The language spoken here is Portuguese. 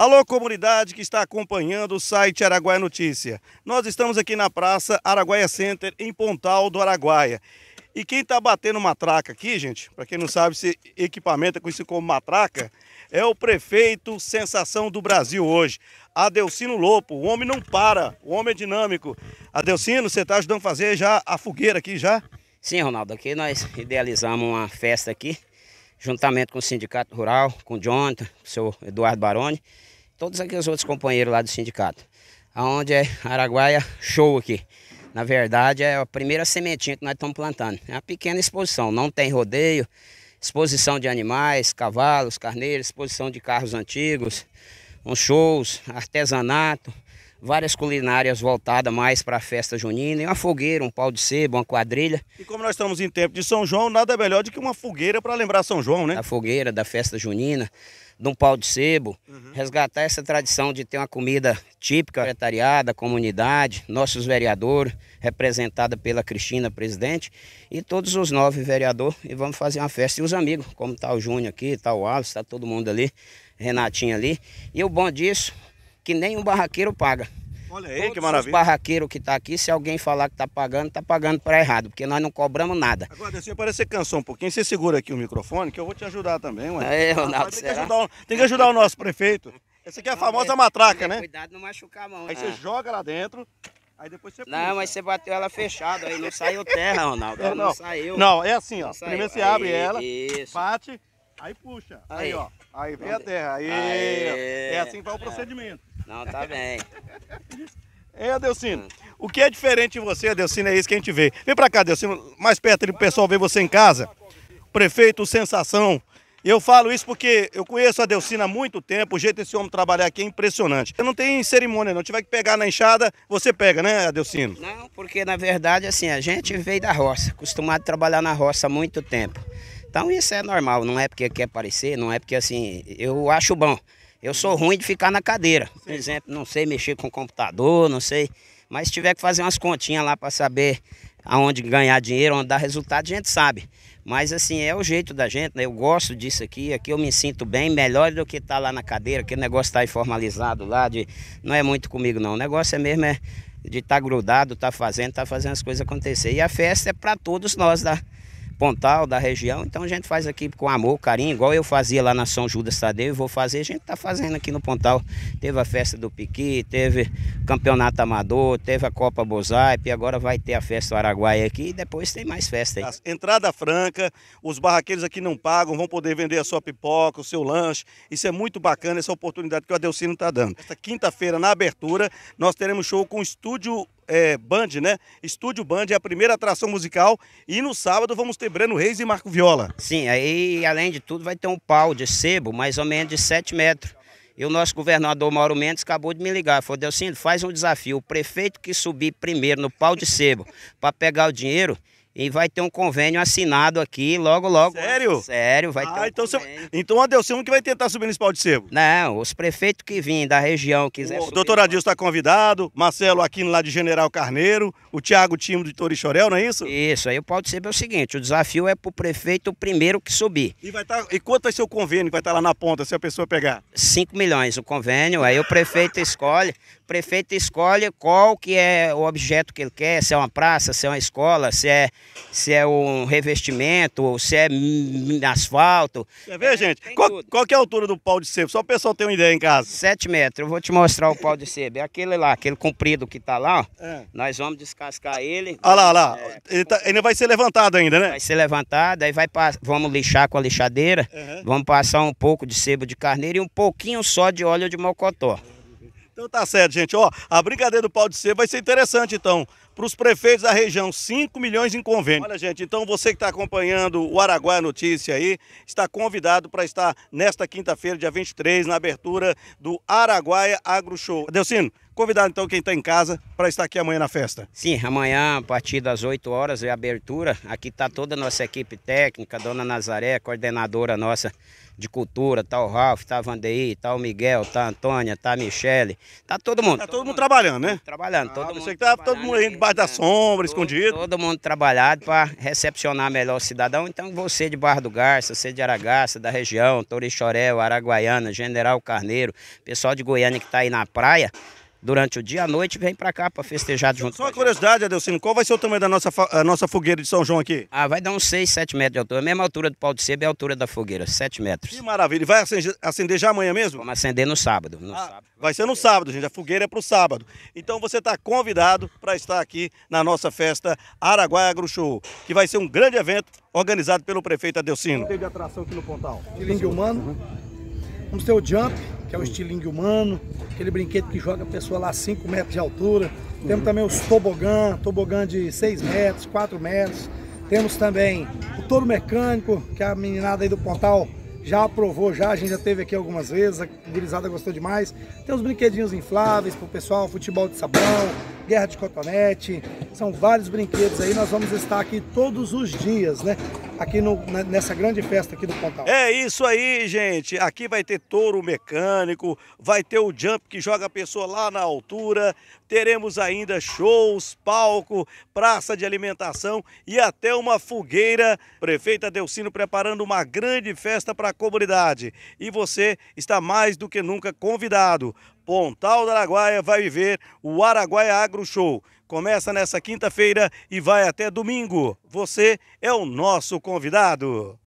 Alô, comunidade que está acompanhando o site Araguaia Notícia. Nós estamos aqui na Praça Araguaia Center, em Pontal do Araguaia. E quem está batendo matraca aqui, gente, para quem não sabe, se equipamento é conhecido como matraca, é o prefeito sensação do Brasil hoje, Adelcino Lopo. O homem não para, o homem é dinâmico. Adelcino, você está ajudando a fazer já a fogueira aqui já? Sim, Ronaldo. Aqui nós idealizamos uma festa aqui, juntamente com o Sindicato Rural, com o Jonathan, com o seu Eduardo Baroni todos aqueles outros companheiros lá do sindicato. Aonde é Araguaia, show aqui. Na verdade, é a primeira sementinha que nós estamos plantando. É uma pequena exposição, não tem rodeio, exposição de animais, cavalos, carneiros, exposição de carros antigos, uns shows, artesanato várias culinárias voltadas mais para a festa junina, e uma fogueira, um pau de sebo, uma quadrilha. E como nós estamos em tempo de São João, nada melhor do que uma fogueira para lembrar São João, né? A fogueira da festa junina, de um pau de sebo, uhum. resgatar essa tradição de ter uma comida típica, secretariada, comunidade, nossos vereadores, representada pela Cristina, presidente, e todos os nove vereadores, e vamos fazer uma festa. E os amigos, como está o Júnior aqui, está o Alves, está todo mundo ali, Renatinho ali. E o bom disso, que nenhum barraqueiro paga. Olha aí, Todos que maravilha. Os barraqueiros que tá aqui, se alguém falar que tá pagando, tá pagando para errado, porque nós não cobramos nada. Agora, Decinho, parece que cansou um pouquinho. Você segura aqui o microfone, que eu vou te ajudar também, ué. É, ah, Ronaldo, tem, que ajudar, tem que ajudar o nosso prefeito. Essa aqui é a não, famosa é, matraca, é, né? Cuidado não machucar a mão. Aí ah. você joga lá dentro, aí depois você puxa. Não, mas você bateu ela fechada, aí não saiu terra, Ronaldo. É, não. não. saiu. Não, é assim, ó. Primeiro você aí, abre ela, isso. bate, aí puxa. Aí, aí ó. Aí vem a terra. Aí, aí. É assim que vai o procedimento. Não, tá bem. É, Adelcino. O que é diferente em você, Adelcino, é isso que a gente vê. Vem pra cá, Adelcino, mais perto ali pro pessoal ver você em casa. Prefeito Sensação. Eu falo isso porque eu conheço a Delcina há muito tempo, o jeito desse homem trabalhar aqui é impressionante. Não tem cerimônia não, tiver que pegar na enxada, você pega, né, Adelcino? Não, porque na verdade, assim, a gente veio da roça, acostumado a trabalhar na roça há muito tempo. Então isso é normal, não é porque quer parecer, não é porque, assim, eu acho bom. Eu sou ruim de ficar na cadeira. Por exemplo, não sei mexer com computador, não sei. Mas se tiver que fazer umas continhas lá para saber aonde ganhar dinheiro, onde dar resultado, a gente sabe. Mas assim, é o jeito da gente, né? Eu gosto disso aqui, aqui eu me sinto bem, melhor do que estar tá lá na cadeira, que o negócio tá aí formalizado lá, de... não é muito comigo não. O negócio é mesmo é de estar tá grudado, estar tá fazendo, estar tá fazendo as coisas acontecer. E a festa é para todos nós da, né? Pontal, da região. Então a gente faz aqui com amor, carinho, igual eu fazia lá na São Judas Tadeu e vou fazer. A gente está fazendo aqui no Pontal. Teve a festa do Piqui, teve campeonato amador, teve a Copa Bozaipe, agora vai ter a festa do Araguaia aqui e depois tem mais festa aí. Entrada franca, os barraqueiros aqui não pagam, vão poder vender a sua pipoca, o seu lanche. Isso é muito bacana, essa oportunidade que o Adelcino está dando. Esta quinta-feira, na abertura, nós teremos show com o Estúdio é, Band, né? Estúdio Band é a primeira atração musical. E no sábado vamos ter Breno Reis e Marco Viola. Sim, aí além de tudo vai ter um pau de sebo, mais ou menos de 7 metros. E o nosso governador Mauro Mendes acabou de me ligar. Falou, Delcino, faz um desafio. O prefeito que subir primeiro no pau de sebo para pegar o dinheiro, e vai ter um convênio assinado aqui logo, logo. Sério? Sério, vai ah, ter um então convênio. Então, você, então a Delcimo que vai tentar subir nesse pau de sebo? Não, os prefeitos que vêm da região quiser O doutor Adilson está convidado, Marcelo Aquino lá de General Carneiro, o Tiago Timo de Torixorel, não é isso? Isso, aí o pau de sebo é o seguinte, o desafio é para o prefeito o primeiro que subir. E, vai tá, e quanto vai ser o convênio que vai estar tá lá na ponta, se a pessoa pegar? 5 milhões o convênio, aí o prefeito escolhe prefeito escolhe qual que é o objeto que ele quer, se é uma praça, se é uma escola, se é, se é um revestimento, se é asfalto. Quer ver, é, gente? Qual, qual, que é a altura do pau de sebo? Só o pessoal tem uma ideia em casa. Sete metros. Eu vou te mostrar o pau de sebo. É aquele lá, aquele comprido que tá lá, É. Nós vamos descascar ele. Olha lá, olha lá. É, ele, tá, ele vai ser levantado ainda, né? Vai ser levantado, aí vai vamos lixar com a lixadeira, uhum. vamos passar um pouco de sebo de carneiro e um pouquinho só de óleo de mocotó. Então tá certo, gente. Ó, a brincadeira do pau de ser vai ser interessante, então. Para os prefeitos da região, 5 milhões em convênio. Olha, gente, então você que está acompanhando o Araguaia Notícia aí, está convidado para estar nesta quinta-feira, dia 23, na abertura do Araguaia Agro Show. Adelcino, Convidar então quem está em casa para estar aqui amanhã na festa. Sim, amanhã a partir das 8 horas é a abertura. Aqui está toda a nossa equipe técnica, dona Nazaré, coordenadora nossa de cultura, tá o Ralf, tá a Vandeir, tá o Miguel, tá a Antônia, tá a Michele, tá todo mundo. Tá todo, todo mundo, trabalhando, né? Trabalhando, ah, todo mundo. Você que tá todo mundo aí debaixo da né? sombra, todo, escondido. Todo mundo trabalhado para recepcionar melhor o cidadão. Então você de Barra do Garça, você de Aragaça, da região, Torixoré, Araguaiana, General Carneiro, pessoal de Goiânia que tá aí na praia, durante o dia à noite vem para cá para festejar junto. Só uma curiosidade, Adelcino, qual vai ser o tamanho da nossa, a nossa fogueira de São João aqui? Ah, vai dar uns 6, 7 metros de altura. A mesma altura do pau de sebo é a altura da fogueira, 7 metros. Que maravilha. E vai acender, acender, já amanhã mesmo? Vamos acender no sábado. No ah, sábado. Vai ser no sábado, gente. A fogueira é para o sábado. Então você está convidado para estar aqui na nossa festa Araguaia Agro Show, que vai ser um grande evento organizado pelo prefeito Adelcino. Teve atração aqui no Pontal. Ling humano. Vamos ter o jump que é o estilingue humano, aquele brinquedo que joga a pessoa lá 5 metros de altura. Temos também os tobogã, tobogã de 6 metros, 4 metros. Temos também o touro mecânico, que a meninada aí do portal já aprovou, já, a gente já teve aqui algumas vezes, a gurizada gostou demais. Tem os brinquedinhos infláveis para o pessoal, futebol de sabão, guerra de cotonete, são vários brinquedos aí, nós vamos estar aqui todos os dias, né? aqui no, nessa grande festa aqui do Pontal. É isso aí, gente. Aqui vai ter touro mecânico, vai ter o jump que joga a pessoa lá na altura, teremos ainda shows, palco, praça de alimentação e até uma fogueira. Prefeita Delcino preparando uma grande festa para a comunidade. E você está mais do que nunca convidado. Pontal da Araguaia vai viver o Araguaia Agro Show. Começa nessa quinta-feira e vai até domingo. Você é o nosso convidado.